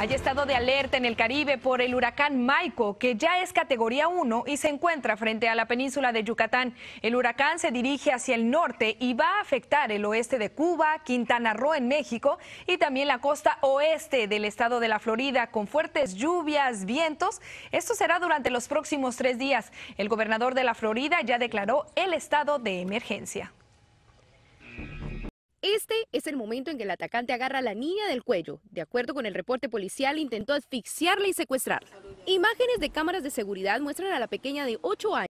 Hay estado de alerta en el Caribe por el huracán Maiko, que ya es categoría 1 y se encuentra frente a la península de Yucatán. El huracán se dirige hacia el norte y va a afectar el oeste de Cuba, Quintana Roo en México y también la costa oeste del estado de la Florida con fuertes lluvias, vientos. Esto será durante los próximos tres días. El gobernador de la Florida ya declaró el estado de emergencia. Este es el momento en que el atacante agarra a la niña del cuello. De acuerdo con el reporte policial, intentó asfixiarla y secuestrarla. Imágenes de cámaras de seguridad muestran a la pequeña de 8 años.